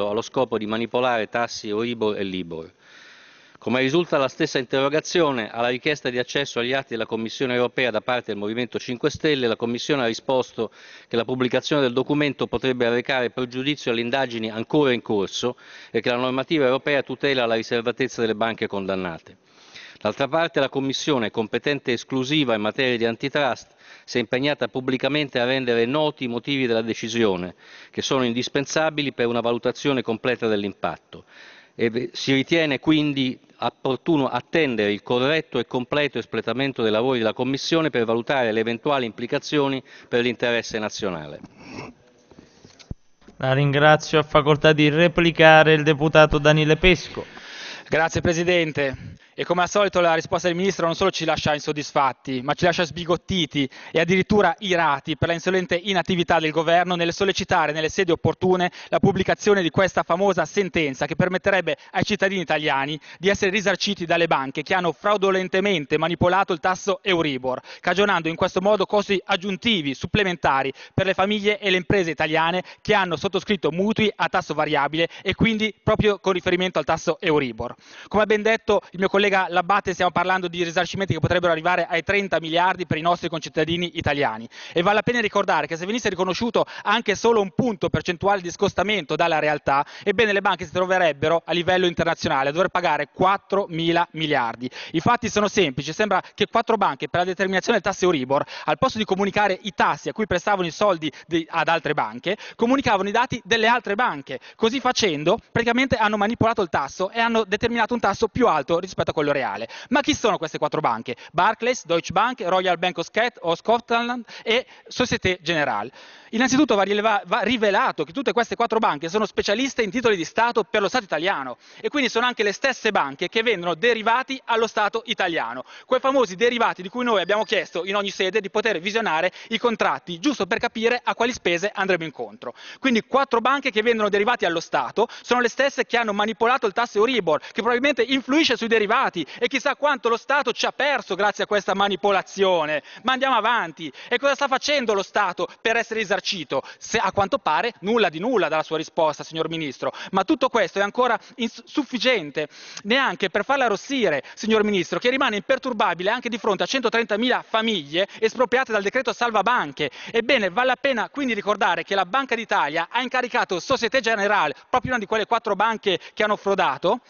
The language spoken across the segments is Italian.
allo scopo di manipolare tassi Euribor e Libor. Come risulta la stessa interrogazione, alla richiesta di accesso agli atti della Commissione europea da parte del Movimento 5 Stelle, la Commissione ha risposto che la pubblicazione del documento potrebbe arrecare pregiudizio alle indagini ancora in corso e che la normativa europea tutela la riservatezza delle banche condannate. D'altra parte la Commissione, competente esclusiva in materia di antitrust, si è impegnata pubblicamente a rendere noti i motivi della decisione, che sono indispensabili per una valutazione completa dell'impatto. E si ritiene quindi opportuno attendere il corretto e completo espletamento dei lavori della Commissione per valutare le eventuali implicazioni per l'interesse nazionale. La ringrazio a facoltà di replicare il deputato Daniele Pesco. Grazie Presidente. E come al solito la risposta del ministro non solo ci lascia insoddisfatti, ma ci lascia sbigottiti e addirittura irati per la insolente inattività del governo nel sollecitare nelle sedi opportune la pubblicazione di questa famosa sentenza che permetterebbe ai cittadini italiani di essere risarciti dalle banche che hanno fraudolentemente manipolato il tasso Euribor, cagionando in questo modo costi aggiuntivi, supplementari per le famiglie e le imprese italiane che hanno sottoscritto mutui a tasso variabile e quindi proprio con riferimento al tasso Euribor. Come ha ben detto il mio collega collega Labbate stiamo parlando di risarcimenti che potrebbero arrivare ai 30 miliardi per i nostri concittadini italiani e vale la pena ricordare che se venisse riconosciuto anche solo un punto percentuale di scostamento dalla realtà, ebbene le banche si troverebbero a livello internazionale a dover pagare 4 mila miliardi. I fatti sono semplici, sembra che quattro banche per la determinazione del tasso Euribor, al posto di comunicare i tassi a cui prestavano i soldi di, ad altre banche, comunicavano i dati delle altre banche. Così facendo praticamente hanno manipolato il tasso e hanno determinato un tasso più alto rispetto a a quello reale. Ma chi sono queste quattro banche? Barclays, Deutsche Bank, Royal Bank of Scotland e Société Générale. Innanzitutto va, rileva- va rivelato che tutte queste quattro banche sono specialiste in titoli di Stato per lo Stato italiano e quindi sono anche le stesse banche che vendono derivati allo Stato italiano, quei famosi derivati di cui noi abbiamo chiesto in ogni sede di poter visionare i contratti, giusto per capire a quali spese andremo incontro. Quindi quattro banche che vendono derivati allo Stato sono le stesse che hanno manipolato il tasso Euribor, che probabilmente influisce sui derivati stati e chissà quanto lo Stato ci ha perso grazie a questa manipolazione. Ma andiamo avanti. E cosa sta facendo lo Stato per essere risarcito? Se, a quanto pare nulla di nulla dalla sua risposta, signor Ministro. Ma tutto questo è ancora insufficiente neanche per farla rossire, signor Ministro, che rimane imperturbabile anche di fronte a 130.000 famiglie espropriate dal decreto salva banche. Ebbene, vale la pena quindi ricordare che la Banca d'Italia ha incaricato Societe Generale, proprio una di quelle quattro banche che hanno frodato,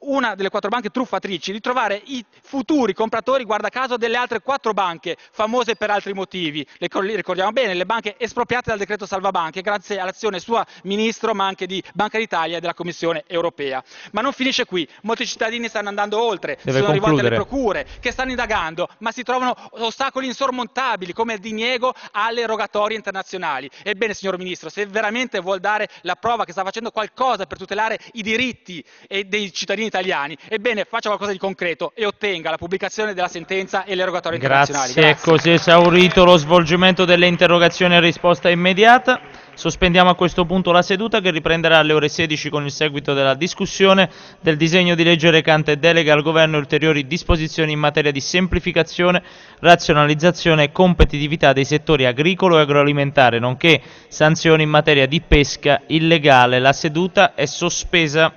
una delle quattro banche truffatrici, difficili trovare i futuri compratori, guarda caso, delle altre quattro banche, famose per altri motivi. Le ricordiamo bene, le banche espropriate dal decreto salvabanche, grazie all'azione sua Ministro, ma anche di Banca d'Italia e della Commissione europea. Ma non finisce qui, molti cittadini stanno andando oltre, Deve sono concludere. rivolte alle procure, che stanno indagando, ma si trovano ostacoli insormontabili, come il diniego alle rogatorie internazionali. Ebbene, signor Ministro, se veramente vuol dare la prova che sta facendo qualcosa per tutelare i diritti eh, dei cittadini italiani, ebbene faccia qualcosa di concreto e ottenga la pubblicazione della sentenza e l'erogatorio rogatorie Grazie. internazionali. Grazie, è esaurito lo svolgimento delle interrogazioni a risposta immediata. Sospendiamo a questo punto la seduta che riprenderà alle ore 16 con il seguito della discussione del disegno di legge recante delega al governo ulteriori disposizioni in materia di semplificazione, razionalizzazione e competitività dei settori agricolo e agroalimentare, nonché sanzioni in materia di pesca illegale. La seduta è sospesa.